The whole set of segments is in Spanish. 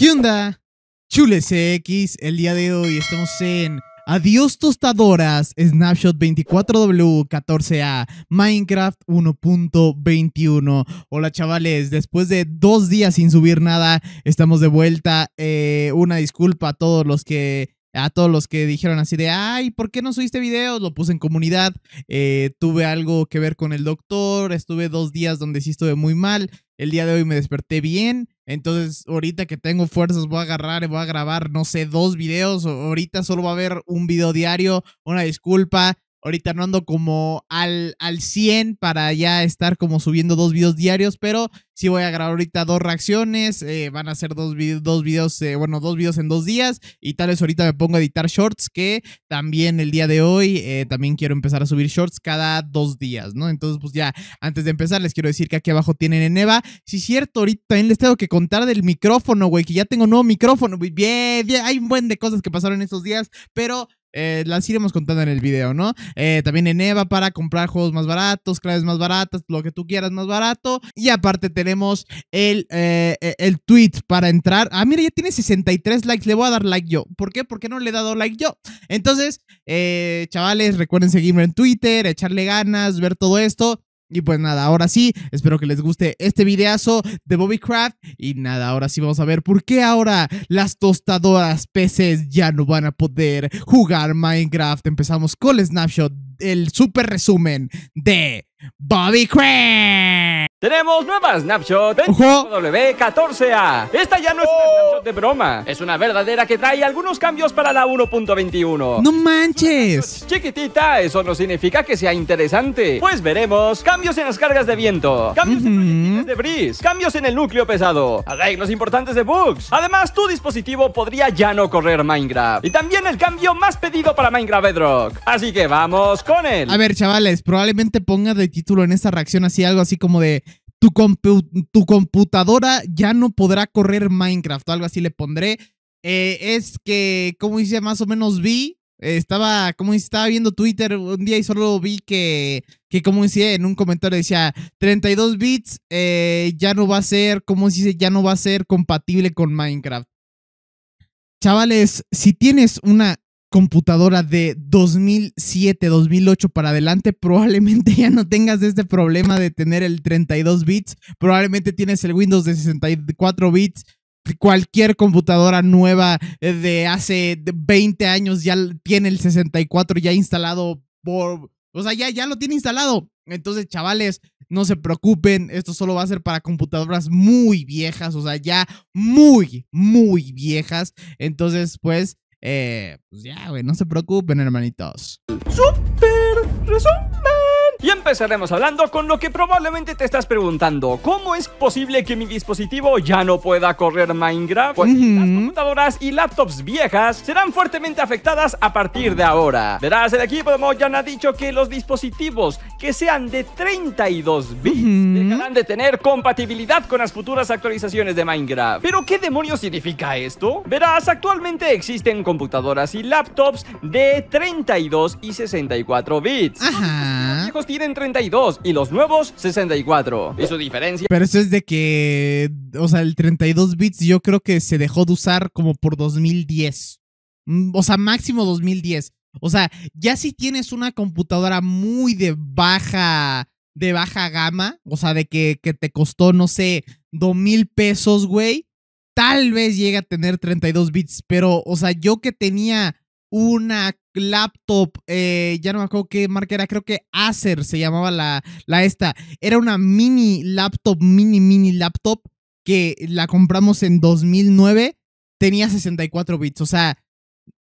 ¿Qué onda? Chules X, el día de hoy estamos en Adiós Tostadoras, Snapshot 24W14A, Minecraft 1.21. Hola chavales, después de dos días sin subir nada, estamos de vuelta. Eh, una disculpa a todos los que... A todos los que dijeron así de, ay, ¿por qué no subiste videos? Lo puse en comunidad, eh, tuve algo que ver con el doctor, estuve dos días donde sí estuve muy mal, el día de hoy me desperté bien, entonces ahorita que tengo fuerzas voy a agarrar y voy a grabar, no sé, dos videos, ahorita solo va a haber un video diario, una disculpa, Ahorita no ando como al, al 100 para ya estar como subiendo dos videos diarios, pero sí voy a grabar ahorita dos reacciones, eh, van a ser dos, vídeos dos videos, eh, bueno, dos videos en dos días y tal vez ahorita me pongo a editar shorts que también el día de hoy eh, también quiero empezar a subir shorts cada dos días, ¿no? Entonces pues ya, antes de empezar les quiero decir que aquí abajo tienen en Eva, sí cierto, ahorita también les tengo que contar del micrófono, güey, que ya tengo nuevo micrófono, bien, bien, hay un buen de cosas que pasaron estos días, pero eh, las iremos contando en el video, ¿no? Eh, también en Eva para comprar juegos más baratos, claves más baratas, lo que tú quieras más barato. Y aparte tenemos el, eh, el tweet para entrar. Ah, mira, ya tiene 63 likes. Le voy a dar like yo. ¿Por qué? Porque no le he dado like yo. Entonces, chavales, recuerden seguirme en Twitter, echarle ganas, ver todo esto. Y pues nada, ahora sí, espero que les guste este videazo de Bobby Y nada, ahora sí vamos a ver por qué ahora las tostadoras peces ya no van a poder jugar Minecraft. Empezamos con el snapshot, el super resumen de Bobby Crane. Tenemos nueva Snapshot W14A. Esta ya no es una Snapshot de broma. Es una verdadera que trae algunos cambios para la 1.21. ¡No manches! Chiquitita, eso no significa que sea interesante. Pues veremos cambios en las cargas de viento, cambios en de breeze, cambios en el núcleo pesado, arreglos importantes de bugs. Además, tu dispositivo podría ya no correr Minecraft. Y también el cambio más pedido para Minecraft Bedrock. Así que vamos con él. A ver, chavales, probablemente ponga de título en esta reacción así, algo así como de tu, computadora ya no podrá correr Minecraft o algo así le pondré. Eh, es que, como dice, más o menos vi, eh, estaba, como estaba viendo Twitter un día y solo vi que, que como dice, en un comentario decía 32 bits eh, ya no va a ser, como dice, ya no va a ser compatible con Minecraft. Chavales, si tienes una computadora de 2007, 2008 para adelante, probablemente ya no tengas este problema de tener el 32 bits, probablemente tienes el Windows de 64 bits. Cualquier computadora nueva de hace 20 años ya tiene el 64 ya instalado por, o sea, ya, ya lo tiene instalado. Entonces, chavales, no se preocupen, esto solo va a ser para computadoras muy viejas, o sea, ya muy, muy viejas. Entonces, pues, eh, pues ya, güey, no se preocupen, hermanitos. ¡Súper resumen. Y empezaremos hablando con lo que probablemente te estás preguntando: ¿Cómo es posible que mi dispositivo ya no pueda correr Minecraft? Pues las computadoras y laptops viejas serán fuertemente afectadas a partir de ahora. Verás, el equipo de Moyan ha dicho que los dispositivos que sean de 32 bits. Dejarán de tener compatibilidad con las futuras actualizaciones de Minecraft. ¿Pero qué demonios significa esto? Verás, actualmente existen computadoras y laptops de 32 y 64 bits. Ajá. Los viejos tienen 32 y los nuevos 64. ¿Y su diferencia? Pero eso es de que, o sea, el 32 bits yo creo que se dejó de usar como por 2010. Mm, o sea, máximo 2010. O sea, ya si tienes una computadora muy de baja, de baja gama, o sea, de que, te costó, no sé, dos mil pesos, güey, tal vez llegue a tener 32 bits, pero, o sea, yo que tenía una laptop, eh, ya no me acuerdo qué marca era, creo que Acer se llamaba la, la esta, era una mini laptop, mini, mini laptop, que la compramos en 2009, tenía 64 bits, o sea,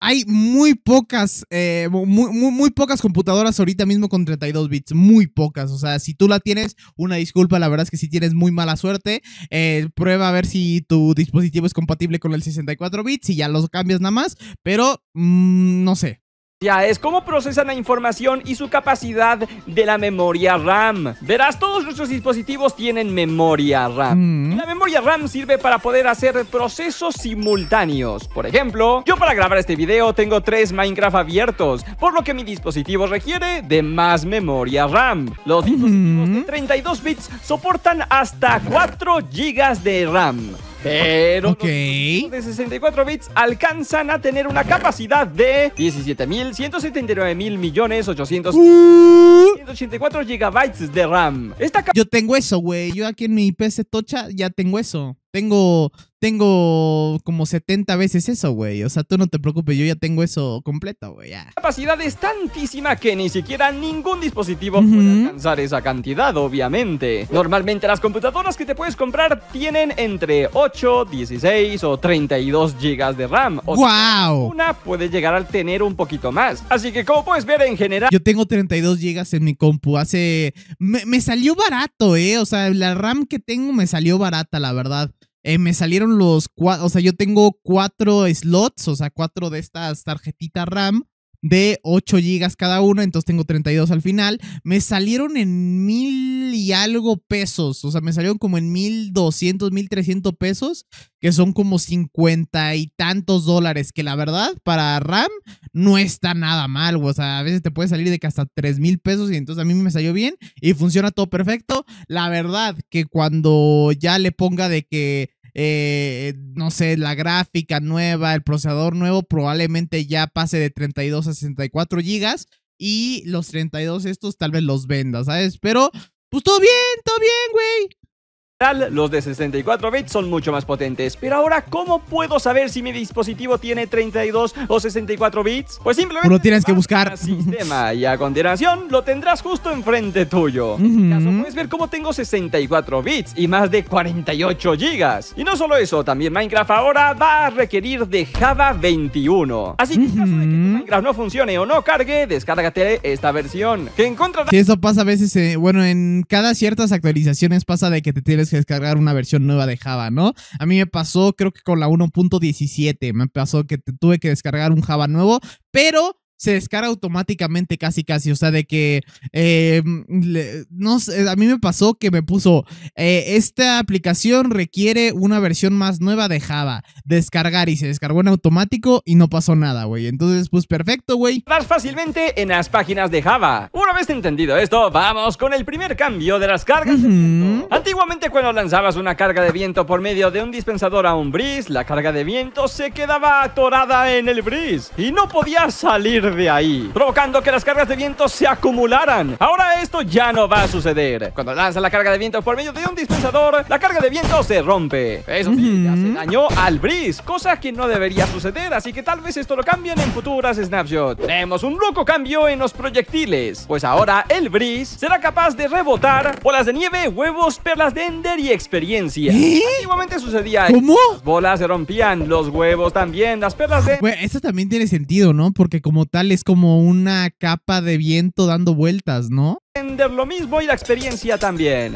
hay muy pocas, eh, muy, muy, pocas computadoras ahorita mismo con 32 bits, muy pocas. O sea, si tú la tienes, una disculpa, la verdad es que si tienes muy mala suerte, eh, prueba a ver si tu dispositivo es compatible con el 64 bits y ya los cambias nada más, pero mm, no sé. Ya es cómo procesan la información y su capacidad de la memoria RAM. Verás, todos nuestros dispositivos tienen memoria RAM. Mm. La memoria RAM sirve para poder hacer procesos simultáneos. Por ejemplo, yo para grabar este video tengo tres Minecraft abiertos, por lo que mi dispositivo requiere de más memoria RAM. Los dispositivos de 32 bits soportan hasta 4 GB de RAM. Pero ok de 64 bits alcanzan a tener una capacidad de 17.179.884 uh. gigabytes de RAM. Yo tengo eso, güey. Yo aquí en mi PC Tocha ya tengo eso. Tengo tengo como 70 veces eso, güey. O sea, tú no te preocupes, yo ya tengo eso completo, güey. capacidad es tantísima que ni siquiera ningún dispositivo puede alcanzar esa cantidad, obviamente. Normalmente las computadoras que te puedes comprar tienen entre 8, 16 o 32 GB de RAM. O ¡Wow! una puede llegar a tener un poquito más. Así que como puedes ver en general... Yo tengo 32 GB en mi compu. Hace... Me, me salió barato, eh. O sea, la RAM que tengo me salió barata, la verdad. Eh, me salieron los cuatro, o sea, yo tengo cuatro slots, o sea, cuatro de estas tarjetitas RAM de 8 gigas cada uno, entonces tengo 32 al final. Me salieron en mil y algo pesos, o sea, me salieron como en 1200, 1300 pesos, que son como 50 y tantos dólares, que la verdad para RAM no está nada mal, o sea, a veces te puede salir de que hasta 3 mil pesos y entonces a mí me salió bien y funciona todo perfecto. La verdad que cuando ya le ponga de que eh, eh, no sé, la gráfica nueva, el procesador nuevo, probablemente ya pase de 32 a 64 gigas y los 32 estos tal vez los vendas, ¿sabes? Pero, pues todo bien, todo bien, güey. Los de 64 bits son mucho más potentes, pero ahora ¿cómo puedo saber si mi dispositivo tiene 32 o 64 bits? Pues simplemente lo tienes que buscar sistema y a continuación lo tendrás justo enfrente tuyo. En este caso puedes ver cómo tengo 64 bits y más de 48 gigas. Y no solo eso, también Minecraft ahora va a requerir de Java 21. Así que en caso de que tu Minecraft no funcione o no cargue, descárgate esta versión que encontrarás. eso pasa a veces, eh, bueno, en cada ciertas actualizaciones pasa de que te tienes descargar una versión nueva de Java, ¿no? A mí me pasó, creo que con la 1.17, me pasó que tuve que descargar un Java nuevo, pero se descarga automáticamente casi casi, o sea, de que, eh, no sé, a mí me pasó que me puso, eh, esta aplicación requiere una versión más nueva de Java, descargar y se descargó en automático y no pasó nada, güey. Entonces, pues perfecto, güey. más fácilmente en las páginas de Java. Una vez entendido esto, vamos con el primer cambio de las cargas. Antiguamente cuando lanzabas una carga de viento por medio de un dispensador a un bris, la carga de viento se quedaba atorada en el bris y no podía salir de ahí Provocando que las cargas de viento se acumularan Ahora esto ya no va a suceder Cuando lanza la carga de viento por medio de un dispensador La carga de viento se rompe Eso sí, hace al Breeze Cosa que no debería suceder Así que tal vez esto lo cambien en futuras snapshots Tenemos un loco cambio en los proyectiles Pues ahora el Breeze será capaz de rebotar Bolas de nieve, huevos, perlas de Ender y experiencia ¿Eh? Antiguamente sucedía ¿Cómo? bolas se rompían, los huevos también, las perlas de... Bueno, eso también tiene sentido, ¿no? Porque como tal es como una capa de viento dando vueltas, ¿no? Entender lo mismo y la experiencia también.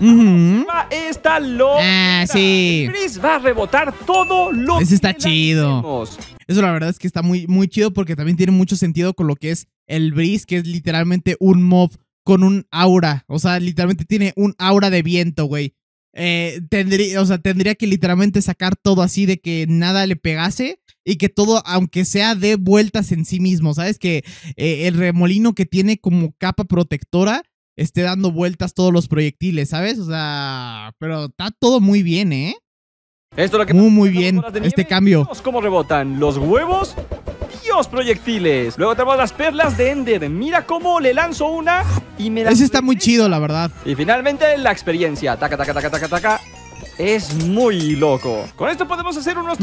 Está lo. Ah, sí. va a rebotar todo lo Ese está chido. Eso la verdad es que está muy, muy chido porque también tiene mucho sentido con lo que es el Breeze, que es literalmente un mob con un aura. O sea, literalmente tiene un aura de viento, güey. Eh, tendría, o sea, tendría que literalmente sacar todo así de que nada le pegase y que todo, aunque sea, dé vueltas en sí mismo, ¿sabes? Que eh, el remolino que tiene como capa protectora esté dando vueltas todos los proyectiles, ¿sabes? O sea, pero está todo muy bien, ¿eh? Esto lo que muy, muy bien este cambio. ¿Cómo rebotan los huevos? Dios, proyectiles. Luego tenemos las perlas de Ender. Mira cómo le lanzo una y me la... Ese está muy chido, la verdad. Y finalmente la experiencia. Taca, taca, taca, taca, taca es muy loco. Con esto podemos hacer unos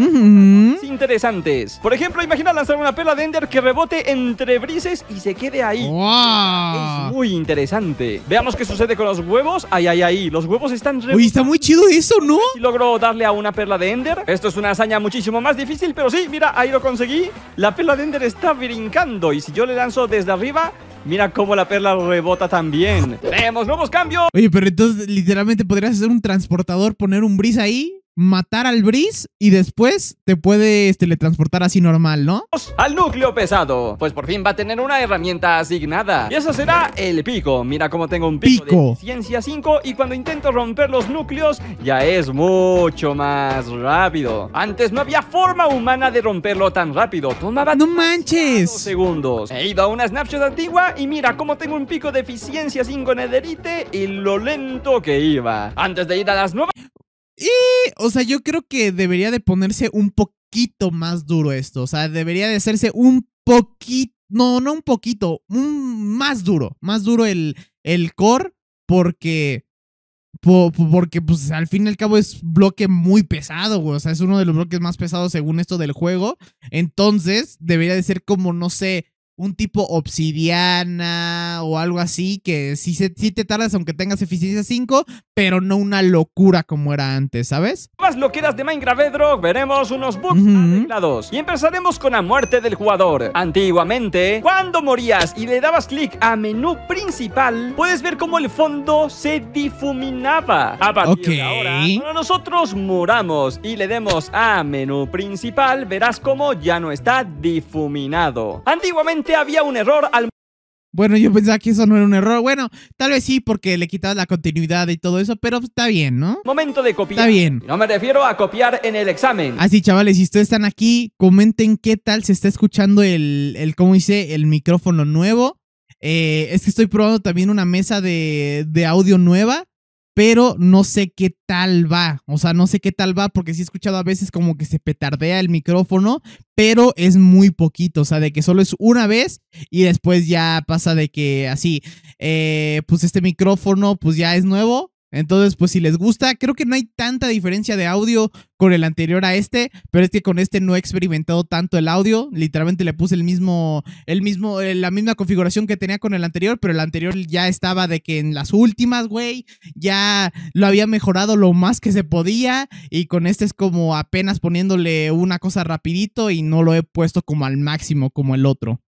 interesantes. Por ejemplo, imagina lanzar una perla de Ender que rebote entre brises y se quede ahí. Es muy interesante. Veamos qué sucede con los huevos. Ay, ay, ay. Los huevos están... Re... Uy, está muy chido eso, ¿no? Si logro darle a una perla de Ender. Esto es una hazaña muchísimo más difícil, pero sí, mira, ahí lo conseguí. La perla de Ender está brincando y si yo le lanzo desde arriba, Mira cómo la perla rebota también. Tenemos nuevos cambios. Oye, pero entonces literalmente podrías hacer un transportador, poner un brisa ahí matar al Breeze y después te puedes este, teletransportar así normal, ¿no? Al núcleo pesado. Pues por fin va a tener una herramienta asignada. Y eso será el pico. Mira cómo tengo un pico, de eficiencia 5 y cuando intento romper los núcleos ya es mucho más rápido. Antes no había forma humana de romperlo tan rápido. Tomaba no manches segundos. He ido a una snapshot antigua y mira cómo tengo un pico de eficiencia 5 en elite y lo lento que iba. Antes de ir a las nuevas y, o sea, yo creo que debería de ponerse un poquito más duro esto. O sea, debería de hacerse un poquito, no, no un poquito, un más duro, más duro el, el core, porque, porque pues al fin y al cabo es bloque muy pesado, güey. O sea, es uno de los bloques más pesados según esto del juego. Entonces, debería de ser como, no sé, un tipo obsidiana o algo así, que si te tardas aunque tengas eficiencia 5, pero no una locura como era antes, ¿sabes? Más loqueras de Minecraft Bedrock, eh, veremos unos bugs Y empezaremos con la muerte del jugador. Antiguamente, cuando morías y le dabas clic a menú principal, puedes ver cómo el fondo se difuminaba. A partir ahora, cuando nosotros moramos y le demos a menú principal, verás cómo ya no está difuminado. Antiguamente había un error al... Bueno, yo pensaba que eso no era un error. Bueno, tal vez sí, porque le quitaba la continuidad y todo eso, pero está bien, ¿no? Momento de copiar. Está bien. No me refiero a copiar en el examen. Así, chavales, si ustedes están aquí, comenten qué tal se está escuchando el, el ¿cómo dice? El micrófono nuevo. Eh, es que estoy probando también una mesa de, de audio nueva pero no sé qué tal va. O sea, no sé qué tal va porque sí he escuchado a veces como que se petardea el micrófono, pero es muy poquito. O sea, de que solo es una vez y después ya pasa de que así, eh, pues este micrófono pues ya es nuevo. Entonces, pues si les gusta, creo que no hay tanta diferencia de audio con el anterior a este, pero es que con este no he experimentado tanto el audio. Literalmente le puse el mismo, el mismo, eh, la misma configuración que tenía con el anterior, pero el anterior ya estaba de que en las últimas, güey, ya lo había mejorado lo más que se podía y con este es como apenas poniéndole una cosa rapidito y no lo he puesto como al máximo como el otro.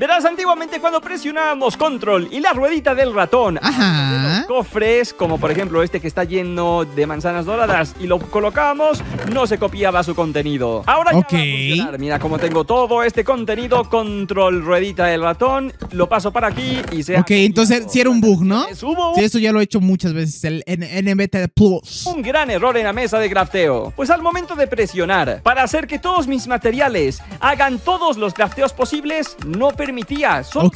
Verás, antiguamente cuando presionábamos control y la ruedita del ratón, Ajá. cofres, como por ejemplo este que está lleno de manzanas doradas, y lo colocábamos, no se copiaba su contenido. Ahora ya va Mira cómo tengo todo este contenido, control, ruedita del ratón, lo paso para aquí y se... Ok, entonces si era un bug, ¿no? Sí, eso ya lo he hecho muchas veces, el NMT Plus. Un gran error en la mesa de crafteo. Pues al momento de presionar, para hacer que todos mis materiales hagan todos los crafteos posibles, no perdí permitía. Solo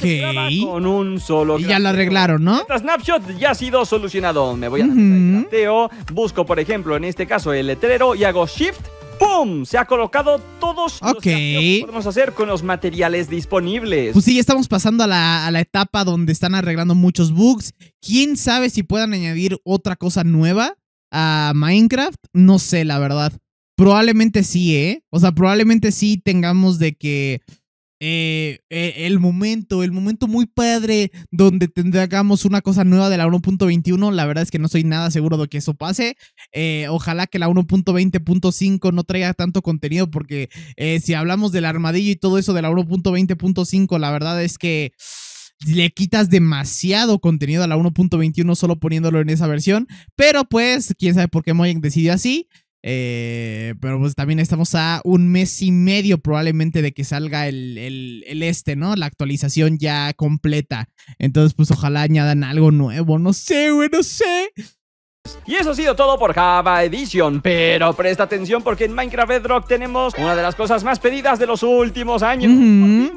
con un solo. Y ya lo arreglaron, ¿no? Esta snapshot ya ha sido solucionado. Me voy a uh busco, por ejemplo, en este caso el letrero y hago shift. ¡Pum! Se ha colocado todos okay. los que podemos hacer con los materiales disponibles. Pues sí, ya estamos pasando a la, a la, etapa donde están arreglando muchos bugs. ¿Quién sabe si puedan añadir otra cosa nueva a Minecraft? No sé, la verdad. Probablemente sí, ¿eh? O sea, probablemente sí tengamos de que eh, eh, el momento, el momento muy padre donde tengamos una cosa nueva de la 1.21. La verdad es que no soy nada seguro de que eso pase. Eh, ojalá que la 1.20.5 no traiga tanto contenido porque si hablamos del armadillo y todo eso de la 1.20.5, la verdad es que le quitas demasiado contenido a la 1.21 solo poniéndolo en esa versión. Pero pues, quién sabe por qué Mojang decidió así. Eh, pero pues también estamos a un mes y medio probablemente de que salga el, el, el, este, ¿no? La actualización ya completa. Entonces, pues ojalá añadan algo nuevo. No sé, güey, no sé. Y eso ha sido todo por Java Edition, pero presta atención porque en Minecraft Bedrock tenemos una de las cosas más pedidas de los últimos años.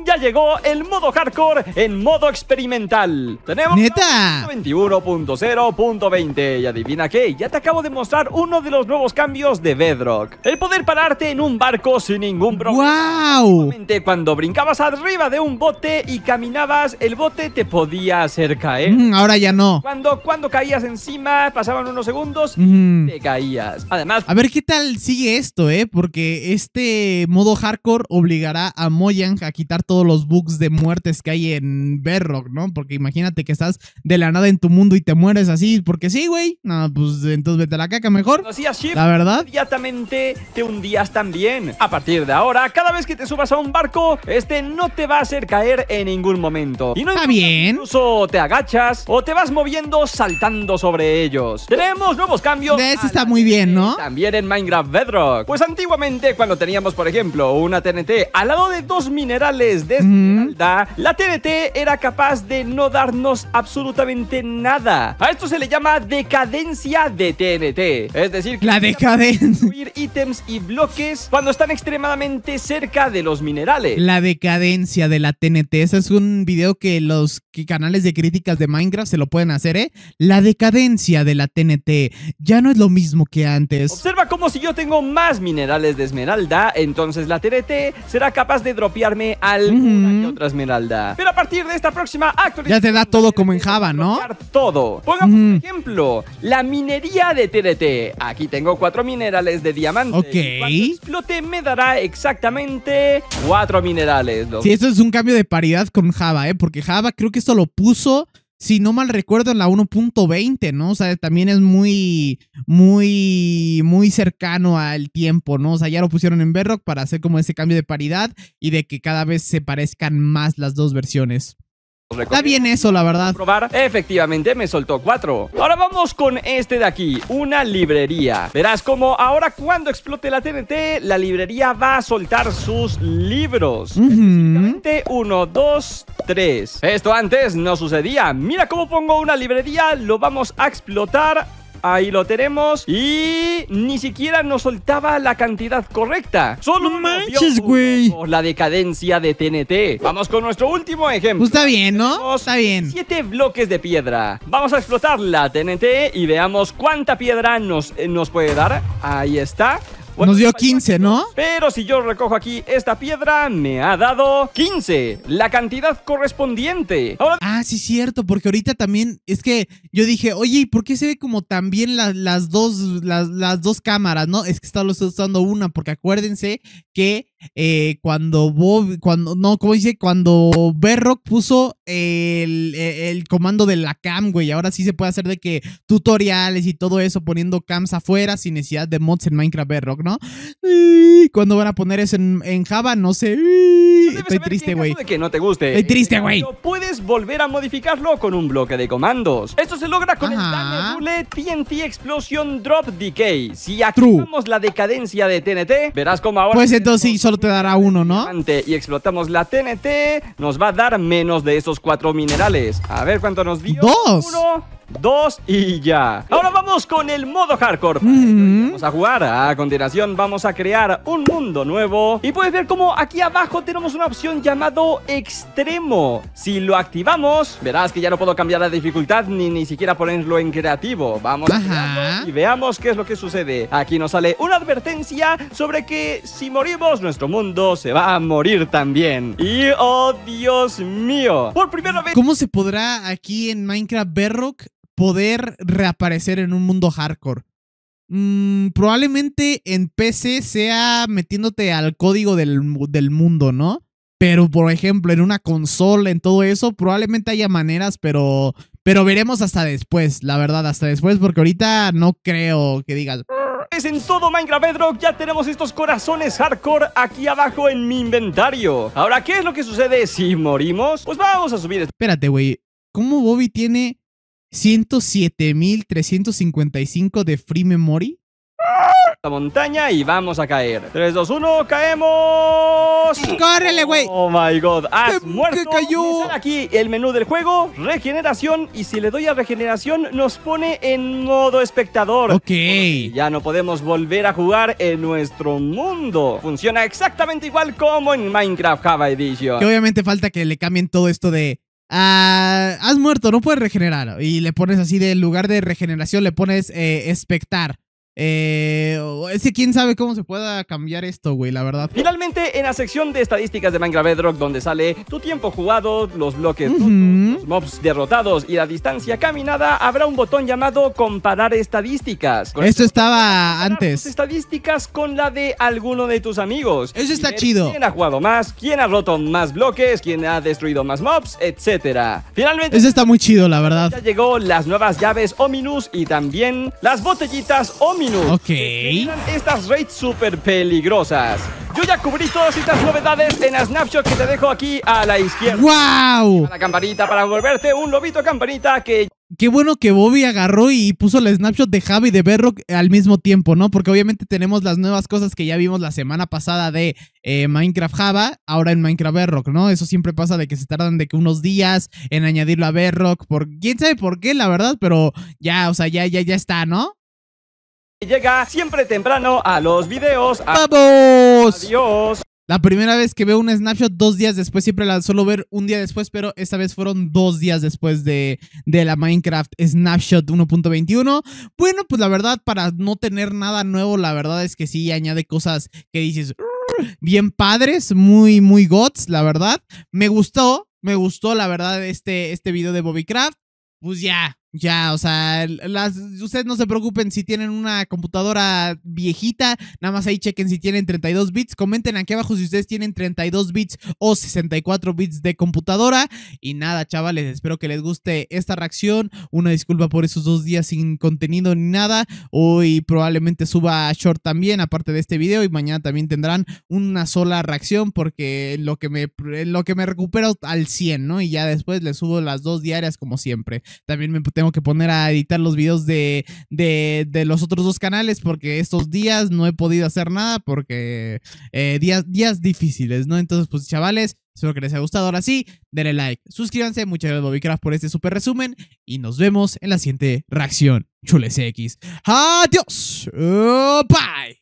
Ya llegó el modo hardcore en modo experimental. Tenemos 21.0.20 y adivina qué, ya te acabo de mostrar uno de los nuevos cambios de Bedrock. El poder pararte en un barco sin ningún problema. ¡Wow! Cuando brincabas arriba de un bote y caminabas, el bote te podía hacer caer. ahora ya no. Cuando, cuando caías encima, pasaban unos segundos, te caías. Además. A ver qué tal sigue esto, ¿eh? Porque este modo hardcore obligará a Mojang a quitar todos los bugs de muertes que hay en Berrock ¿no? Porque imagínate que estás de la nada en tu mundo y te mueres así, porque sí, güey. No, pues entonces vete a la caca mejor. así la verdad. Inmediatamente te hundías también. A partir de ahora, cada vez que te subas a un barco, este no te va a hacer caer en ningún momento. Y no Está bien. Incluso te agachas o te vas moviendo saltando sobre ellos. Tenemos nuevos cambios. eso está muy bien, ¿no? También en Minecraft Bedrock. Pues antiguamente, cuando teníamos, por ejemplo, una TNT al lado de dos minerales de esmeralda, la TNT era capaz de no darnos absolutamente nada. A esto se le llama decadencia de TNT. Es decir, que la decadencia. ítems y bloques cuando están extremadamente cerca de los minerales. La decadencia de la TNT. Ese es un video que los canales de críticas de Minecraft se lo pueden hacer, ¿eh? La decadencia de la TNT ya no es lo mismo que antes. Observa como si yo tengo más minerales de esmeralda, entonces la TRT será capaz de dropearme al. otra esmeralda. Pero a partir de esta próxima actualización... Ya te da todo como en Java, ¿no? Todo. Pongamos un ejemplo, la minería de TRT Aquí tengo cuatro minerales de diamante. Ok. explote me dará exactamente cuatro minerales. Si sí, esto es un cambio de paridad con Java, ¿eh? Porque Java creo que esto lo puso si no mal recuerdo, en la 1.20, ¿no? O sea, también es muy, muy, muy cercano al tiempo, ¿no? O sea, ya lo pusieron en Bedrock para hacer como ese cambio de paridad y de que cada vez se parezcan más las dos versiones. Está bien eso, la verdad. Probar, efectivamente me soltó cuatro. Ahora vamos con este de aquí, una librería. Verás como ahora cuando explote la TNT, la librería va a soltar sus libros. Uh uno, dos, tres. Esto antes no sucedía. Mira cómo pongo una librería, lo vamos a explotar Ahí lo tenemos. Y ni siquiera nos soltaba la cantidad correcta. Son manches, güey. La decadencia de TNT. Vamos con nuestro último ejemplo. Pues está bien, ¿no? está bien. Siete bloques de piedra. Vamos a explotar la TNT y veamos cuánta piedra nos, eh, nos puede dar. Ahí está. Nos dio 15, pues ¿no? Pero si yo recojo aquí esta piedra, me ha dado 15, la cantidad correspondiente. Ah, sí, cierto, porque ahorita también es que yo dije, oye, ¿y por qué se ve como tan bien las, dos, las, dos cámaras, no? Es que estaba usando una, porque acuérdense que eh, cuando Bob, cuando, no, ¿cómo dice? Cuando Berrock puso e, el, comando de la cam, güey. Ahora sí se puede hacer de que tutoriales y todo eso poniendo cams afuera sin necesidad de mods en Minecraft Berrock, ¿no? Cuando van a poner eso en, Java? No sé. Estoy triste, güey. que no te guste. Estoy triste, eh, güey. Puedes volver a modificarlo con un bloque de comandos. Esto se logra con el el Bullet TNT Explosion Drop Decay. Si activamos la decadencia de TNT, verás cómo ahora... Pues entonces sí, solo te dará uno, ¿no? Y explotamos la TNT, nos va a dar menos de esos cuatro minerales. A ver cuánto nos dio. Dos. Uno dos y ya. Ahora vamos con el modo hardcore. Vamos a jugar. A continuación vamos a crear un mundo nuevo. Y puedes ver como aquí abajo tenemos una opción llamado extremo. Si lo activamos, verás que ya no puedo cambiar la dificultad ni ni siquiera ponerlo en creativo. Vamos a y veamos qué es lo que sucede. Aquí nos sale una advertencia sobre que si morimos, nuestro mundo se va a morir también. Y oh Dios mío, por primera vez... ¿Cómo se podrá aquí en Minecraft Bedrock poder reaparecer en un mundo hardcore. Mm, probablemente en PC sea metiéndote al código del, mundo, ¿no? Pero, por ejemplo, en una consola, en todo eso, probablemente haya maneras, pero, pero veremos hasta después, la verdad, hasta después, porque ahorita no creo que digas... es En todo Minecraft Bedrock ya tenemos estos corazones hardcore aquí abajo en mi inventario. Ahora, ¿qué es lo que sucede si morimos? Pues vamos a subir... Espérate, güey. ¿Cómo Bobby tiene 107.355 de Free Memory. La montaña y vamos a caer. 3, 2, 1, caemos. ¡Córrele, güey! Oh my god, has muerto. ¿Qué cayó? aquí el menú del juego, regeneración. Y si le doy a regeneración, nos pone en modo espectador. Ok. ya no podemos volver a jugar en nuestro mundo. Funciona exactamente igual como en Minecraft Java Edition. Y obviamente falta que le cambien todo esto de Ah, has muerto, no puedes regenerar. Y le pones así de lugar de regeneración, le pones eh, espectar. Eh, es que quién sabe cómo se pueda cambiar esto, güey, la verdad. Finalmente, en la sección de estadísticas de Minecraft Bedrock, donde sale tu tiempo jugado, los bloques, los mobs derrotados y la distancia caminada, habrá un botón llamado comparar estadísticas. esto estaba antes. estadísticas con la de alguno de tus amigos. Eso está chido. ¿Quién ha jugado más? ¿Quién ha roto más bloques? ¿Quién ha destruido más mobs? Etcétera. Finalmente. Eso está muy chido, la verdad. Ya llegó las nuevas llaves Ominus y también las botellitas Ominus. Ok. Estas raids súper peligrosas. Yo ya cubrí todas estas novedades en Snapshot que te dejo aquí a la izquierda. ¡Wow! la campanita para volverte un lobito campanita que... Qué bueno que Bobby agarró y puso la snapshot de Java y de Bedrock al mismo tiempo, ¿no? Porque obviamente tenemos las nuevas cosas que ya vimos la semana pasada de eh, Minecraft Java, ahora en Minecraft Bedrock, ¿no? Eso siempre pasa de que se tardan de que unos días en añadirlo a Bedrock, por quién sabe por qué, la verdad, pero ya, o sea, ya, ya, ya está, ¿no? llega siempre temprano a los videos. ¡Vamos! Adiós. La primera vez que veo un snapshot dos días después, siempre la suelo ver un día después, pero esta vez fueron dos días después de, de la Minecraft Snapshot 1.21. Bueno, pues la verdad, para no tener nada nuevo, la verdad es que sí añade cosas que dices bien padres, muy, muy gods, la verdad. Me gustó, me gustó, la verdad, este, este video de Bobby Craft. Pues ya, ya, o sea, las, ustedes no se preocupen si tienen una computadora viejita, nada más ahí chequen si tienen 32 bits, comenten aquí abajo si ustedes tienen 32 bits o 64 bits de computadora y nada, chavales, espero que les guste esta reacción, una disculpa por esos dos días sin contenido ni nada, hoy probablemente suba short también, aparte de este video y mañana también tendrán una sola reacción porque lo que me, lo que me recupero al 100, ¿no? Y ya después les subo las dos diarias como siempre, también me tengo que poner a editar los videos de, de, los otros dos canales porque estos días no he podido hacer nada porque eh, días, días difíciles, ¿no? Entonces, pues chavales, espero que les haya gustado. Ahora sí, denle like, suscríbanse. Muchas gracias, Bobbycraft, por este super resumen y nos vemos en la siguiente reacción. Chules X. Adiós. Oh, bye.